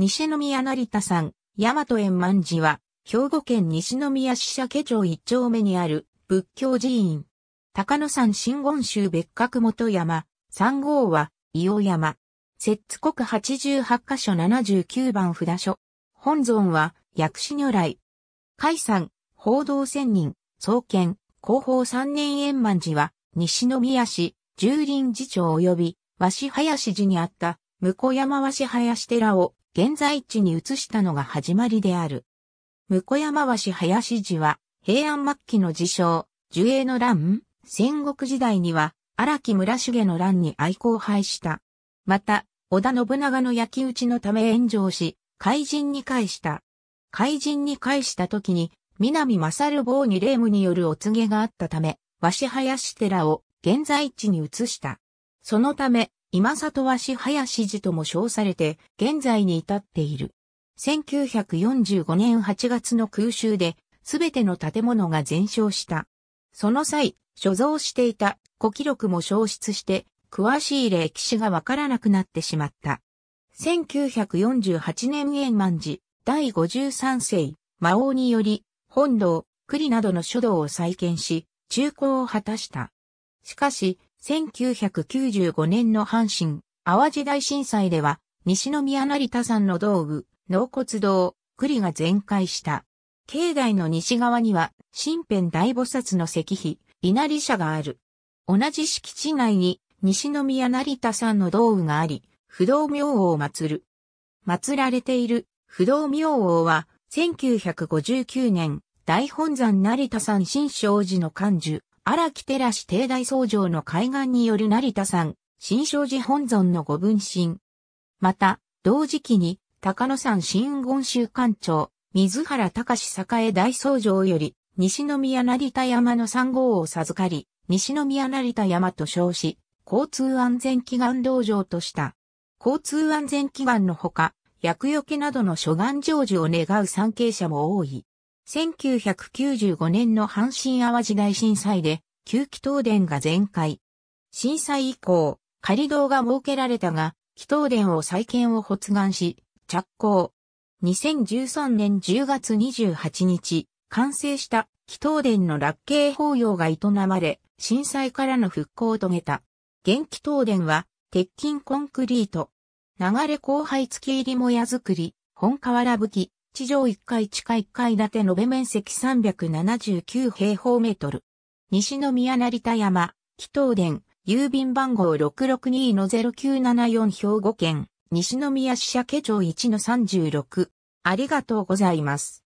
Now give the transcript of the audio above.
西宮成田山、大和円満寺は、兵庫県西宮市社家町一丁目にある仏教寺院。高野山新言宗別格元山、三号は、伊尾山。摂津国八十八箇所七十九番札所。本尊は、薬師如来。海山、報道仙人、創建、広報三年円満寺は、西宮市、十林寺町及び、和紙林寺にあった、向山和紙林寺を、現在地に移したのが始まりである。向山橋林寺は、平安末期の自称、樹英の乱、戦国時代には、荒木村重の乱に愛好敗した。また、織田信長の焼き討ちのため炎上し、怪人に返した。怪人に返した時に、南勝坊に霊夢によるお告げがあったため、鷲林寺を現在地に移した。そのため、今里は市林寺とも称されて、現在に至っている。1945年8月の空襲で、すべての建物が全焼した。その際、所蔵していた古記録も消失して、詳しい歴史がわからなくなってしまった。1948年円満寺、第53世、魔王により、本堂、栗などの書道を再建し、中古を果たした。しかし、1995年の阪神、淡路大震災では、西宮成田山の道具、納骨堂、栗が全壊した。境内の西側には、新編大菩薩の石碑、稲荷社がある。同じ敷地内に、西宮成田山の道具があり、不動明王を祀る。祀られている不動明王は、1959年、大本山成田山新勝寺の漢樹、荒木寺市帝大僧正の海岸による成田山、新勝寺本尊のご分身。また、同時期に、高野山新言宗館長、水原隆栄大僧正より、西宮成田山の三号を授かり、西宮成田山と称し、交通安全祈願道場とした。交通安全祈願のほか、薬除けなどの諸願成就を願う参詣者も多い。1995年の阪神淡路大震災で、旧気東電が全壊。震災以降、仮堂が設けられたが、気東電を再建を発願し、着工。2013年10月28日、完成した気東電の落慶法要が営まれ、震災からの復興を遂げた。元気東電は、鉄筋コンクリート。流れ輩付き入りもや作り、本瓦吹き、地上1階地下1階建て延べ面積379平方メートル。西宮成田山、紀東殿、郵便番号662-0974兵庫県、西宮支社家町1-36。ありがとうございます。